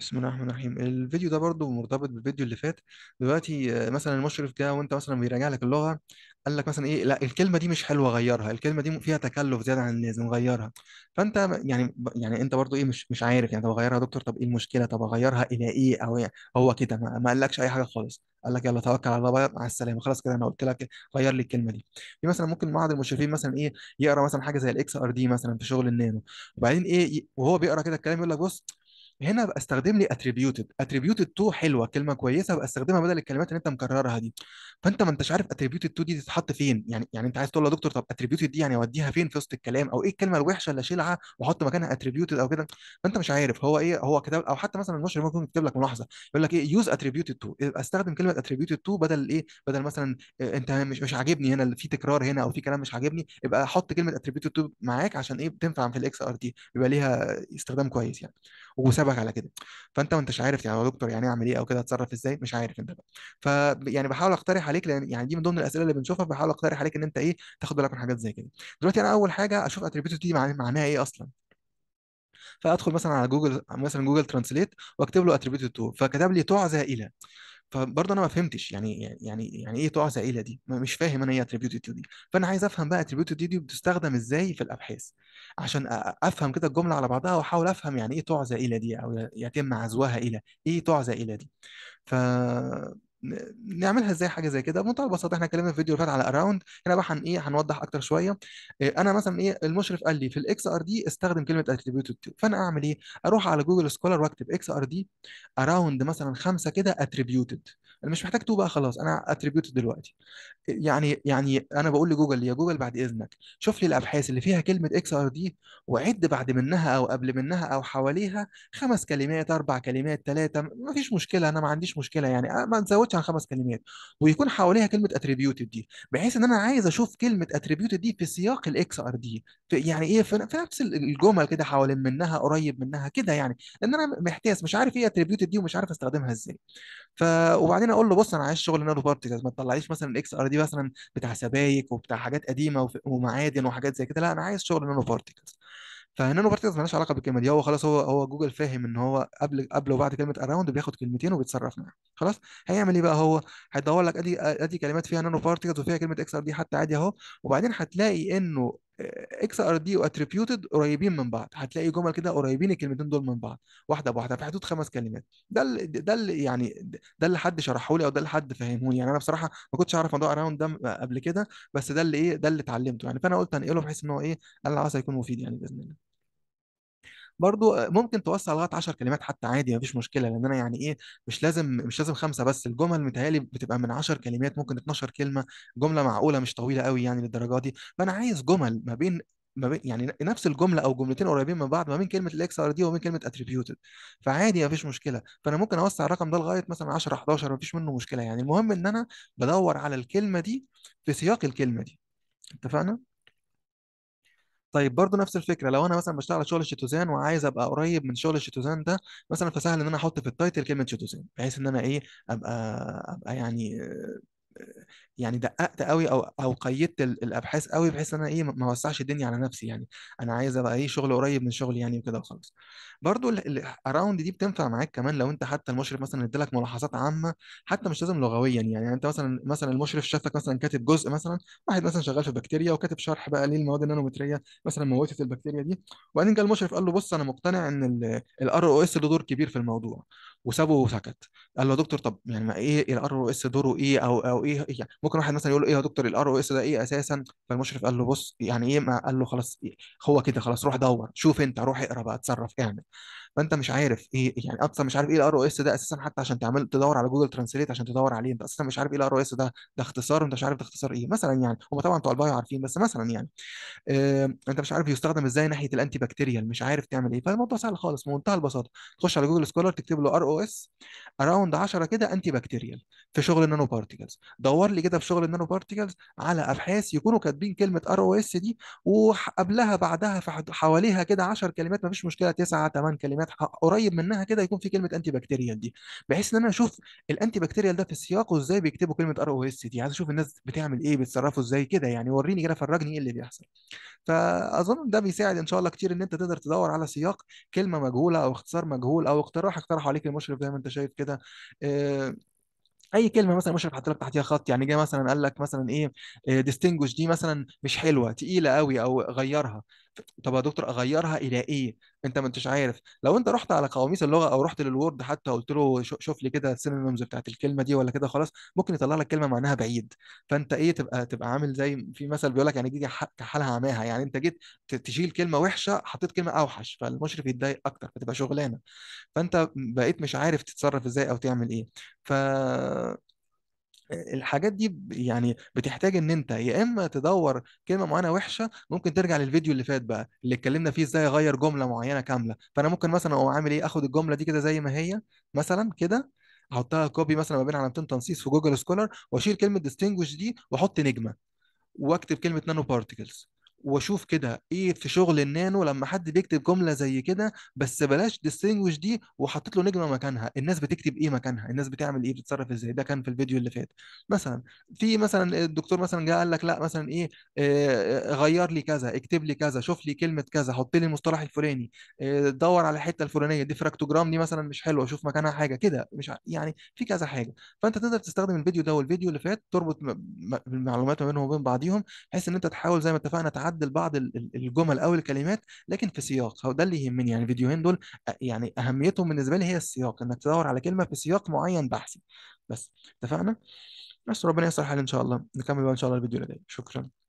بسم الله الرحمن الرحيم الفيديو ده برضو مرتبط بالفيديو اللي فات دلوقتي آه، مثلا المشرف جه وانت مثلا بيراجع لك اللغه قال لك مثلا ايه لا الكلمه دي مش حلوه غيرها الكلمه دي فيها تكلف زياده عن اللازم غيرها فانت يعني يعني انت برضو ايه مش مش عارف يعني طب اغيرها يا دكتور طب ايه المشكله طب اغيرها الى ايه او يعني هو كده ما, ما قالكش اي حاجه خالص قال لك يلا توكل على الله بقى مع السلامه خلاص كده انا قلت لك غير لي الكلمه دي في مثلا ممكن بعض المشرفين مثلا ايه يقرا مثلا حاجه زي الاكس ار دي مثلا في شغل النانو وبعدين ايه وهو بيقرا كده الكلام يقول لك بص هنا بستخدم استخدم لي اتريبيوتد اتريبيوتد تو حلوه كلمه كويسه بستخدمها استخدمها بدل الكلمات اللي انت مكررها دي فانت ما انتش عارف اتريبيوتد تو دي تتحط فين يعني يعني انت عايز تقول يا دكتور طب اتريبيوتد دي يعني اوديها فين في وسط الكلام او ايه الكلمه الوحشه اللي اشيلها واحط مكانها اتريبيوتد او كده فانت مش عارف هو ايه هو كتاب او حتى مثلا المشرف ممكن يكتب لك ملاحظه يقول لك ايه يوز اتريبيوتد تو استخدم كلمه اتريبيوتد تو بدل ايه بدل مثلا آه، انت مش مش عاجبني هنا في تكرار هنا او في كلام مش عاجبني يبقى حط كلمه اتريبيوتد تو معاك عشان ايه بتنفع في الاكس ار دي يبقى ليها استخدام كويس يعني وسبب شبهك على كده فانت ما انتش عارف يعني يا دكتور يعني اعمل ايه او كده اتصرف ازاي مش عارف انت بقى ف يعني بحاول اقترح عليك لان يعني دي من ضمن الاسئله اللي بنشوفها بحاول اقترح عليك ان انت ايه تاخد بالك من حاجات زي كده دلوقتي انا اول حاجه اشوف اتريبيوت دي معناها ايه اصلا فادخل مثلا على جوجل مثلا جوجل ترانسليت واكتب له اتريبيوت تو فكتب لي تعزى الى فبرضه انا ما فهمتش يعني يعني يعني ايه طوع سائله دي ما مش فاهم انا ايه اتريبيوتد دي فانا عايز افهم بقى اتريبيوتد دي بتستخدم ازاي في الابحاث عشان افهم كده الجمله على بعضها واحاول افهم يعني ايه طوع سائله دي او يتم عزوها الى ايه طوع سائله دي ف نعملها ازاي حاجه زي كده بمنتهى البساطه احنا اتكلمنا في الفيديو اللي فات على اراوند هنا بقى هن ايه هنوضح اكتر شويه آه، انا مثلا ايه المشرف قال لي في الاكس ار دي استخدم كلمه اتريبيوتد تو فانا اعمل ايه اروح على جوجل سكولار واكتب اكس ار دي اراوند مثلا خمسه كده اتريبيوتد انا مش محتاج تو بقى خلاص انا اتريبيوتد دلوقتي آه، يعني يعني انا بقول لجوجل يا جوجل بعد اذنك شوف لي الابحاث اللي فيها كلمه اكس ار دي وعد بعد منها او قبل منها او حواليها خمس كلمات اربع كلمات ثلاثه ما فيش مشكله انا ما عنديش مشكله يعني آه، ما نزودش تزودش عن خمس كلمات ويكون حواليها كلمه اتريبيوتد دي بحيث ان انا عايز اشوف كلمه اتريبيوتد دي في سياق الاكس ار دي يعني ايه في نفس الجمل كده حوالين منها قريب منها كده يعني لان انا محتاس مش عارف ايه اتريبيوتد دي ومش عارف استخدمها ازاي ف وبعدين اقول له بص انا عايز شغل نانو بارتيكلز ما تطلعليش مثلا الاكس ار دي مثلا بتاع سبايك وبتاع حاجات قديمه ومعادن وحاجات زي كده لا انا عايز شغل نانو بارتيكلز فنانو بارتيز مالهاش علاقه بالكلمه دي هو خلاص هو هو جوجل فاهم ان هو قبل قبل وبعد كلمه اراوند بياخد كلمتين وبيتصرف معاهم خلاص هيعمل ايه بقى هو هيدور لك ادي ادي كلمات فيها نانو بارتيز وفيها كلمه اكس ار دي حتى عادي اهو وبعدين هتلاقي انه اكس ار دي واتريبيوتد قريبين من بعض هتلاقي جمل كده قريبين الكلمتين دول من بعض واحده بواحده في حدود خمس كلمات ده اللي ده اللي يعني ده اللي حد شرحه لي او ده اللي حد فهمه لي يعني انا بصراحه ما كنتش اعرف موضوع اراوند ده قبل كده بس ده اللي ايه ده اللي اتعلمته يعني فانا قلت انقله بحيث ان هو ايه انا عايز يكون مفيد يعني باذن الله برضو آه، ممكن توسع لغايه 10 كلمات حتى عادي مفيش مشكله لان انا يعني ايه مش لازم مش لازم خمسه بس الجمل متهيألي بتبقى من 10 كلمات ممكن 12 كلمه جمله معقوله مش طويله قوي يعني للدرجه دي فانا عايز جمل ما بين ما بين يعني نفس الجمله او جملتين قريبين من بعض ما بين كلمه الاكس ار دي وما بين كلمه اتريبيوتد فعادي مفيش مشكله فانا ممكن اوسع الرقم ده لغايه مثلا 10 11 مفيش منه مشكله يعني المهم ان انا بدور على الكلمه دي في سياق الكلمه دي اتفقنا طيب برضه نفس الفكره لو انا مثلا بشتغل شغل الشيتوزان وعايز ابقى قريب من شغل الشيتوزان ده مثلا فسهل ان انا احط في التايتل كلمه شيتوزان بحيث ان انا ايه ابقى ابقى يعني يعني دققت قوي او او قيدت الابحاث قوي بحيث ان انا ايه ما اوسعش الدنيا على نفسي يعني انا عايز ابقى ايه شغل قريب من شغلي يعني وكده وخلاص برضو اراوند دي بتنفع معاك كمان لو انت حتى المشرف مثلا ادالك ملاحظات عامه حتى مش لازم لغويا يعني, يعني انت مثلا مثلا المشرف شافك مثلا كاتب جزء مثلا واحد مثلا شغال في بكتيريا وكاتب شرح بقى ليه المواد النانومتريه مثلا موتت البكتيريا دي وبعدين جه المشرف قال له بص انا مقتنع ان الار او اس له دور كبير في الموضوع وسابه وسكت قال له دكتور طب يعني ما ايه الار او اس دوره ايه او او ايه يعني ممكن واحد مثلا يقول له ايه يا دكتور الار او اس ده ايه اساسا فالمشرف قال له بص يعني ايه ما قال له خلاص إيه هو كده خلاص روح دور شوف انت روح اقرا بقى اتصرف اعمل فانت مش عارف ايه يعني اصلا مش عارف ايه الار او اس ده اساسا حتى عشان تعمل تدور على جوجل ترانسليت عشان تدور عليه انت اصلا مش عارف ايه الار او اس ده ده اختصار انت مش عارف ده اختصار ايه مثلا يعني هم طبعا بتوع البايو عارفين بس مثلا يعني إيه انت مش عارف يستخدم ازاي ناحيه الانتي بكتيريال مش عارف تعمل ايه فالموضوع سهل خالص بمنتهى البساطه تخش على جوجل سكولر تكتب له ار او اس اراوند 10 كده انتي بكتيريال في شغل النانو بارتيكلز دور لي كده في شغل النانو بارتيكلز على ابحاث يكونوا كاتبين كلمه ار او اس دي وقبلها بعدها حواليها كده 10 كلمات مفيش مشكله 9 8 كلمات قريب منها كده يكون في كلمه انتي بكتيريال دي بحيث ان انا اشوف الانتي بكتيريال ده في سياقه ازاي بيكتبوا كلمه ار او اس دي عايز اشوف الناس بتعمل ايه بيتصرفوا ازاي كده يعني وريني كده فرجني ايه اللي بيحصل فاظن ده بيساعد ان شاء الله كتير ان انت تقدر تدور على سياق كلمه مجهوله او اختصار مجهول او اقتراح اقترحه عليك مشرف زي ما انت شايف كده آه، اي كلمه مثلا مشرف حط لك تحتيها خط يعني جه مثلا قال لك مثلا ايه ديستنجوش آه، دي مثلا مش حلوه تقيله قوي او غيرها طب يا دكتور اغيرها الى ايه انت ما انتش عارف لو انت رحت على قواميس اللغه او رحت للوورد حتى قلت له شوف لي كده السينونيمز بتاعت الكلمه دي ولا كده خلاص ممكن يطلع لك كلمه معناها بعيد فانت ايه تبقى تبقى عامل زي في مثل بيقول لك يعني دي كحالها عماها يعني انت جيت تشيل كلمه وحشه حطيت كلمه اوحش فالمشرف يتضايق اكتر فتبقى شغلانه فانت بقيت مش عارف تتصرف ازاي او تعمل ايه الحاجات دي يعني بتحتاج ان انت يا اما تدور كلمه معينه وحشه ممكن ترجع للفيديو اللي فات بقى اللي اتكلمنا فيه ازاي اغير جمله معينه كامله فانا ممكن مثلا اقوم عامل ايه اخد الجمله دي كده زي ما هي مثلا كده احطها كوبي مثلا ما بين علامتين تنصيص في جوجل سكولر واشيل كلمه ديستنجوش دي واحط نجمه واكتب كلمه نانو بارتيكلز واشوف كده ايه في شغل النانو لما حد بيكتب جمله زي كده بس بلاش ديستنجوش دي وحطيت له نجمه مكانها الناس بتكتب ايه مكانها الناس بتعمل ايه بتتصرف ازاي ده كان في الفيديو اللي فات مثلا في مثلا الدكتور مثلا جه قال لك لا مثلا ايه آه، آه، غير لي كذا اكتب لي كذا شوف لي كلمه كذا حط لي المصطلح الفلاني آه، دور على الحته الفلانيه دي فراكتوجرام دي مثلا مش حلوه شوف مكانها حاجه كده مش يعني في كذا حاجه فانت تقدر تستخدم الفيديو ده والفيديو اللي فات تربط المعلومات ما بينهم وبين بعضيهم بحيث ان انت تحاول زي ما اتفقنا عدل بعض الجمل او الكلمات لكن في سياق هو ده اللي يهمني يعني الفيديوهين دول يعني اهميتهم بالنسبه لي هي السياق انك تدور على كلمه في سياق معين بحثي بس اتفقنا بس ربنا يصلح حالي ان شاء الله نكمل بقى ان شاء الله الفيديو اللي جاي شكرا